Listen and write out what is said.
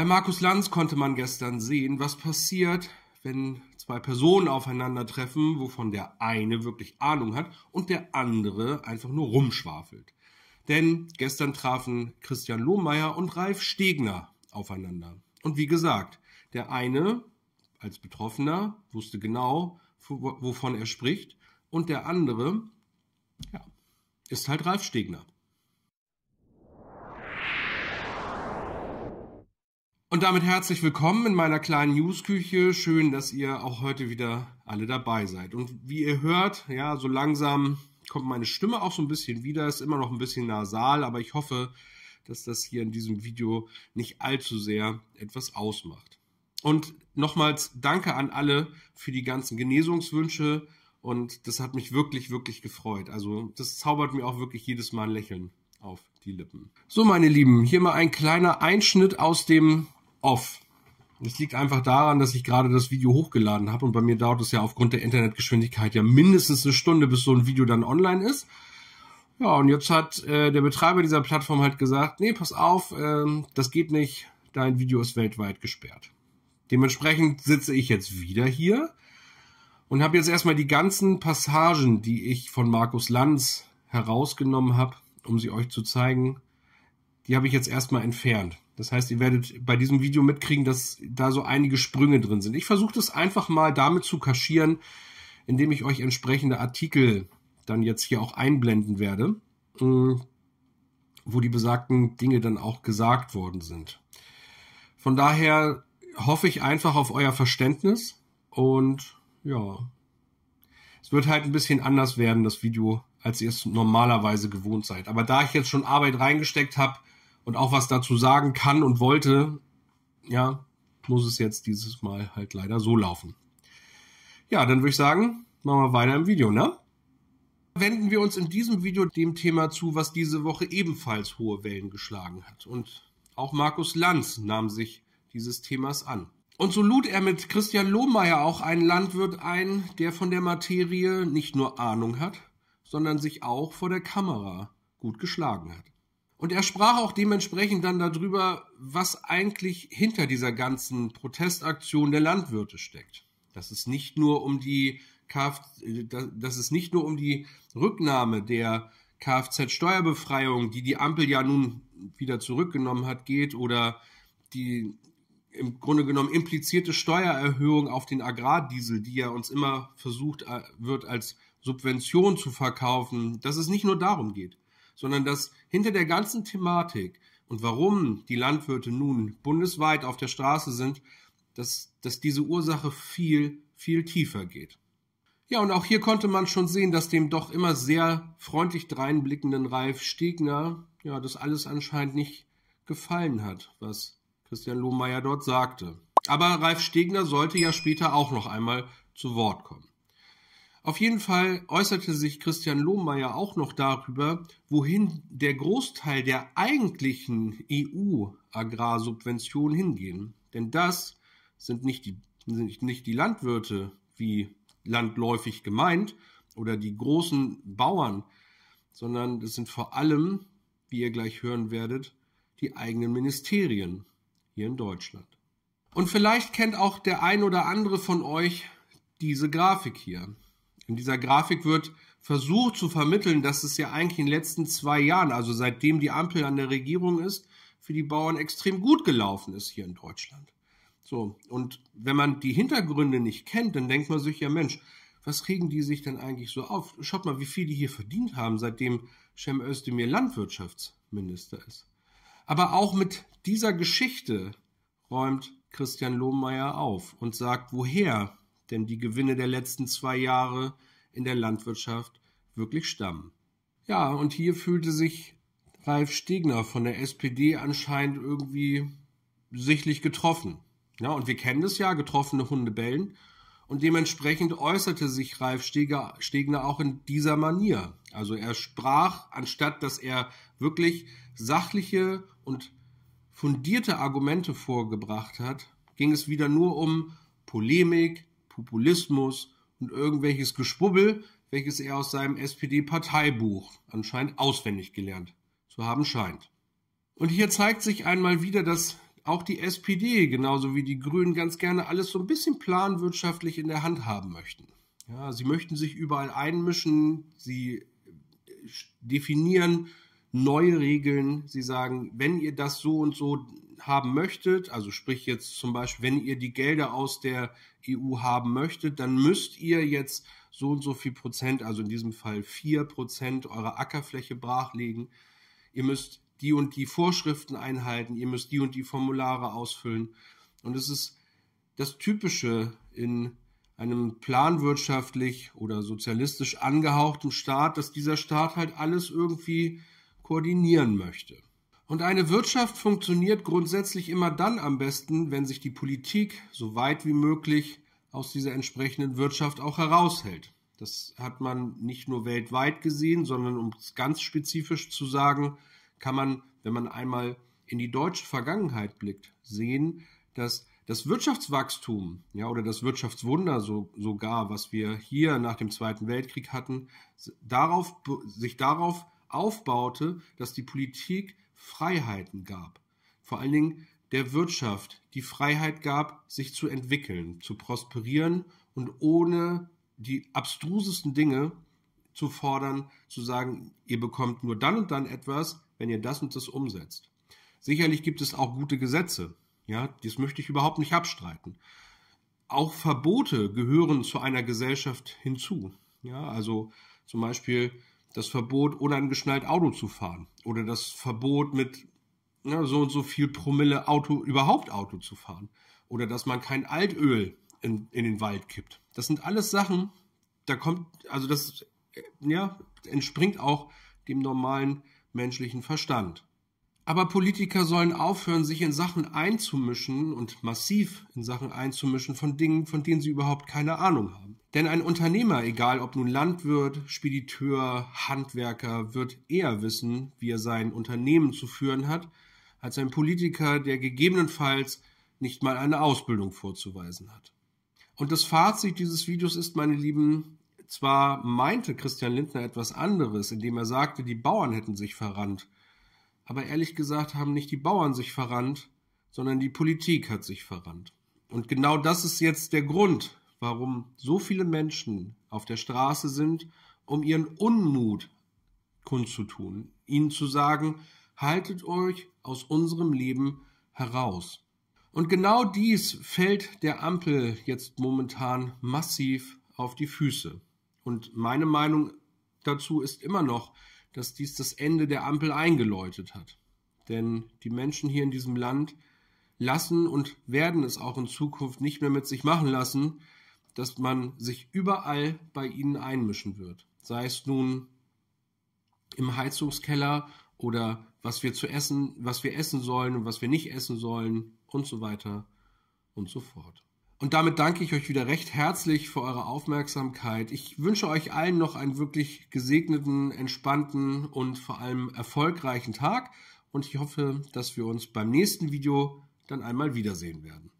Bei Markus Lanz konnte man gestern sehen, was passiert, wenn zwei Personen aufeinandertreffen, wovon der eine wirklich Ahnung hat und der andere einfach nur rumschwafelt. Denn gestern trafen Christian Lohmeier und Ralf Stegner aufeinander. Und wie gesagt, der eine als Betroffener wusste genau, wovon er spricht und der andere ja, ist halt Ralf Stegner. Und damit herzlich willkommen in meiner kleinen Newsküche. Schön, dass ihr auch heute wieder alle dabei seid. Und wie ihr hört, ja, so langsam kommt meine Stimme auch so ein bisschen wieder. Ist immer noch ein bisschen nasal, aber ich hoffe, dass das hier in diesem Video nicht allzu sehr etwas ausmacht. Und nochmals danke an alle für die ganzen Genesungswünsche. Und das hat mich wirklich, wirklich gefreut. Also das zaubert mir auch wirklich jedes Mal ein Lächeln auf die Lippen. So, meine Lieben, hier mal ein kleiner Einschnitt aus dem off. Das liegt einfach daran, dass ich gerade das Video hochgeladen habe und bei mir dauert es ja aufgrund der Internetgeschwindigkeit ja mindestens eine Stunde, bis so ein Video dann online ist. Ja, und jetzt hat äh, der Betreiber dieser Plattform halt gesagt, nee, pass auf, ähm, das geht nicht, dein Video ist weltweit gesperrt. Dementsprechend sitze ich jetzt wieder hier und habe jetzt erstmal die ganzen Passagen, die ich von Markus Lanz herausgenommen habe, um sie euch zu zeigen, die habe ich jetzt erstmal entfernt. Das heißt, ihr werdet bei diesem Video mitkriegen, dass da so einige Sprünge drin sind. Ich versuche das einfach mal damit zu kaschieren, indem ich euch entsprechende Artikel dann jetzt hier auch einblenden werde, mm, wo die besagten Dinge dann auch gesagt worden sind. Von daher hoffe ich einfach auf euer Verständnis und ja, es wird halt ein bisschen anders werden, das Video, als ihr es normalerweise gewohnt seid. Aber da ich jetzt schon Arbeit reingesteckt habe, und auch was dazu sagen kann und wollte, ja, muss es jetzt dieses Mal halt leider so laufen. Ja, dann würde ich sagen, machen wir weiter im Video, ne? Wenden wir uns in diesem Video dem Thema zu, was diese Woche ebenfalls hohe Wellen geschlagen hat. Und auch Markus Lanz nahm sich dieses Themas an. Und so lud er mit Christian Lohmeier auch einen Landwirt ein, der von der Materie nicht nur Ahnung hat, sondern sich auch vor der Kamera gut geschlagen hat. Und er sprach auch dementsprechend dann darüber, was eigentlich hinter dieser ganzen Protestaktion der Landwirte steckt. Dass es nicht nur um die Kf äh, dass es nicht nur um die Rücknahme der Kfz-Steuerbefreiung, die die Ampel ja nun wieder zurückgenommen hat, geht oder die im Grunde genommen implizierte Steuererhöhung auf den Agrardiesel, die ja uns immer versucht äh, wird als Subvention zu verkaufen, dass es nicht nur darum geht, sondern dass hinter der ganzen Thematik und warum die Landwirte nun bundesweit auf der Straße sind, dass, dass diese Ursache viel, viel tiefer geht. Ja, und auch hier konnte man schon sehen, dass dem doch immer sehr freundlich dreinblickenden Ralf Stegner, ja, das alles anscheinend nicht gefallen hat, was Christian Lohmeier dort sagte. Aber Ralf Stegner sollte ja später auch noch einmal zu Wort kommen. Auf jeden Fall äußerte sich Christian Lohmeier auch noch darüber, wohin der Großteil der eigentlichen EU-Agrarsubventionen hingehen. Denn das sind nicht die, sind nicht die Landwirte, wie landläufig gemeint, oder die großen Bauern, sondern es sind vor allem, wie ihr gleich hören werdet, die eigenen Ministerien hier in Deutschland. Und vielleicht kennt auch der ein oder andere von euch diese Grafik hier. In dieser Grafik wird versucht zu vermitteln, dass es ja eigentlich in den letzten zwei Jahren, also seitdem die Ampel an der Regierung ist, für die Bauern extrem gut gelaufen ist hier in Deutschland. So, und wenn man die Hintergründe nicht kennt, dann denkt man sich ja, Mensch, was kriegen die sich denn eigentlich so auf? Schaut mal, wie viel die hier verdient haben, seitdem Cem Özdemir Landwirtschaftsminister ist. Aber auch mit dieser Geschichte räumt Christian Lohmeier auf und sagt, woher denn die Gewinne der letzten zwei Jahre in der Landwirtschaft wirklich stammen. Ja, und hier fühlte sich Ralf Stegner von der SPD anscheinend irgendwie sichtlich getroffen. Ja, und wir kennen das ja, getroffene Hunde bellen. Und dementsprechend äußerte sich Ralf Steger, Stegner auch in dieser Manier. Also er sprach, anstatt dass er wirklich sachliche und fundierte Argumente vorgebracht hat, ging es wieder nur um Polemik, Populismus und irgendwelches Geschwubbel, welches er aus seinem SPD-Parteibuch anscheinend auswendig gelernt zu haben scheint. Und hier zeigt sich einmal wieder, dass auch die SPD genauso wie die Grünen ganz gerne alles so ein bisschen planwirtschaftlich in der Hand haben möchten. Ja, sie möchten sich überall einmischen, sie äh, definieren neue Regeln, sie sagen, wenn ihr das so und so haben möchtet, also sprich jetzt zum Beispiel, wenn ihr die Gelder aus der EU haben möchtet, dann müsst ihr jetzt so und so viel Prozent, also in diesem Fall vier Prozent eurer Ackerfläche brachlegen. Ihr müsst die und die Vorschriften einhalten, ihr müsst die und die Formulare ausfüllen. Und es ist das Typische in einem planwirtschaftlich oder sozialistisch angehauchten Staat, dass dieser Staat halt alles irgendwie koordinieren möchte. Und eine Wirtschaft funktioniert grundsätzlich immer dann am besten, wenn sich die Politik so weit wie möglich aus dieser entsprechenden Wirtschaft auch heraushält. Das hat man nicht nur weltweit gesehen, sondern um es ganz spezifisch zu sagen, kann man, wenn man einmal in die deutsche Vergangenheit blickt, sehen, dass das Wirtschaftswachstum, ja, oder das Wirtschaftswunder so, sogar, was wir hier nach dem Zweiten Weltkrieg hatten, darauf, sich darauf aufbaute, dass die Politik Freiheiten gab. Vor allen Dingen der Wirtschaft die Freiheit gab, sich zu entwickeln, zu prosperieren und ohne die abstrusesten Dinge zu fordern, zu sagen, ihr bekommt nur dann und dann etwas, wenn ihr das und das umsetzt. Sicherlich gibt es auch gute Gesetze. Ja, das möchte ich überhaupt nicht abstreiten. Auch Verbote gehören zu einer Gesellschaft hinzu. Ja, also zum Beispiel das Verbot ohne ein geschnallt Auto zu fahren oder das Verbot mit ja, so und so viel Promille Auto überhaupt Auto zu fahren oder dass man kein Altöl in, in den Wald kippt. Das sind alles Sachen, da kommt, also das äh, ja, entspringt auch dem normalen menschlichen Verstand. Aber Politiker sollen aufhören, sich in Sachen einzumischen und massiv in Sachen einzumischen von Dingen, von denen sie überhaupt keine Ahnung haben. Denn ein Unternehmer, egal ob nun Landwirt, Spediteur, Handwerker, wird eher wissen, wie er sein Unternehmen zu führen hat, als ein Politiker, der gegebenenfalls nicht mal eine Ausbildung vorzuweisen hat. Und das Fazit dieses Videos ist, meine Lieben, zwar meinte Christian Lindner etwas anderes, indem er sagte, die Bauern hätten sich verrannt. Aber ehrlich gesagt haben nicht die Bauern sich verrannt, sondern die Politik hat sich verrannt. Und genau das ist jetzt der Grund, warum so viele Menschen auf der Straße sind, um ihren Unmut kundzutun, ihnen zu sagen, haltet euch aus unserem Leben heraus. Und genau dies fällt der Ampel jetzt momentan massiv auf die Füße. Und meine Meinung dazu ist immer noch, dass dies das Ende der Ampel eingeläutet hat. Denn die Menschen hier in diesem Land lassen und werden es auch in Zukunft nicht mehr mit sich machen lassen, dass man sich überall bei ihnen einmischen wird. Sei es nun im Heizungskeller oder was wir zu essen, was wir essen sollen und was wir nicht essen sollen und so weiter und so fort. Und damit danke ich euch wieder recht herzlich für eure Aufmerksamkeit. Ich wünsche euch allen noch einen wirklich gesegneten, entspannten und vor allem erfolgreichen Tag. Und ich hoffe, dass wir uns beim nächsten Video dann einmal wiedersehen werden.